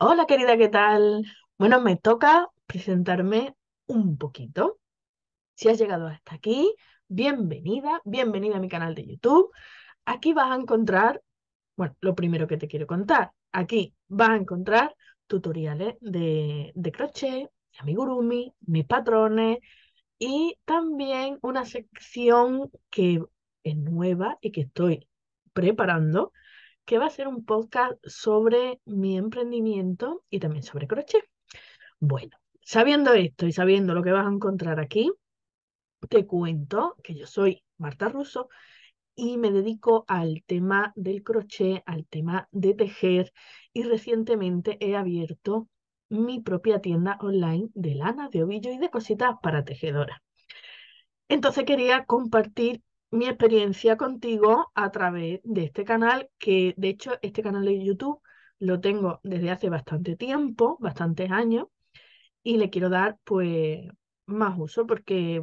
Hola querida, ¿qué tal? Bueno, me toca presentarme un poquito. Si has llegado hasta aquí, bienvenida, bienvenida a mi canal de YouTube. Aquí vas a encontrar, bueno, lo primero que te quiero contar, aquí vas a encontrar tutoriales de, de crochet, de amigurumi, mis patrones y también una sección que es nueva y que estoy preparando, que va a ser un podcast sobre mi emprendimiento y también sobre crochet. Bueno, sabiendo esto y sabiendo lo que vas a encontrar aquí, te cuento que yo soy Marta Russo y me dedico al tema del crochet, al tema de tejer y recientemente he abierto mi propia tienda online de lana, de ovillo y de cositas para tejedora. Entonces quería compartir mi experiencia contigo a través de este canal, que de hecho este canal de YouTube lo tengo desde hace bastante tiempo, bastantes años, y le quiero dar pues más uso porque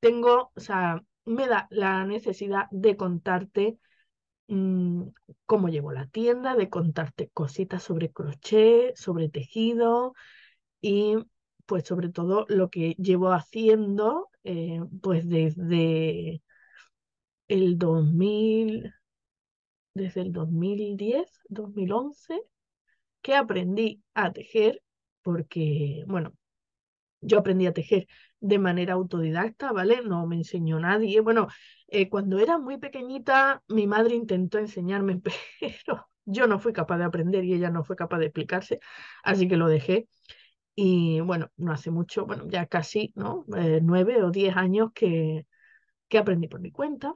tengo, o sea, me da la necesidad de contarte mm, cómo llevo la tienda, de contarte cositas sobre crochet, sobre tejido y pues sobre todo lo que llevo haciendo eh, pues desde el 2000, desde el 2010, 2011, que aprendí a tejer, porque, bueno, yo aprendí a tejer de manera autodidacta, ¿vale? No me enseñó nadie. Bueno, eh, cuando era muy pequeñita, mi madre intentó enseñarme, pero yo no fui capaz de aprender y ella no fue capaz de explicarse, así que lo dejé. Y bueno, no hace mucho, bueno, ya casi, ¿no? Eh, nueve o diez años que, que aprendí por mi cuenta.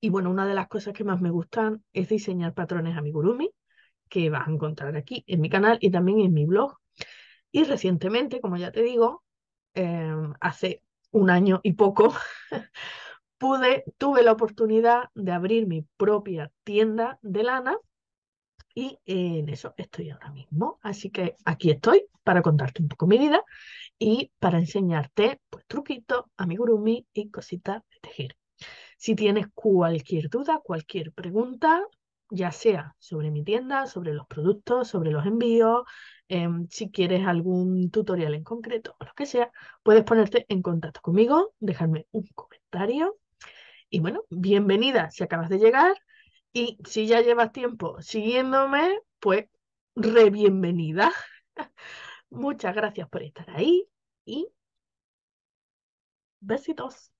Y bueno, una de las cosas que más me gustan es diseñar patrones amigurumi, que vas a encontrar aquí en mi canal y también en mi blog. Y recientemente, como ya te digo, em, hace un año y poco, pude, tuve la oportunidad de abrir mi propia tienda de lana y en eso estoy ahora mismo. Así que aquí estoy para contarte un poco mi vida y para enseñarte pues truquitos, amigurumi y cositas de tejer. Si tienes cualquier duda, cualquier pregunta, ya sea sobre mi tienda, sobre los productos, sobre los envíos, em, si quieres algún tutorial en concreto o lo que sea, puedes ponerte en contacto conmigo, dejarme un comentario. Y bueno, bienvenida si acabas de llegar y si ya llevas tiempo siguiéndome, pues re bienvenida. Muchas gracias por estar ahí y besitos.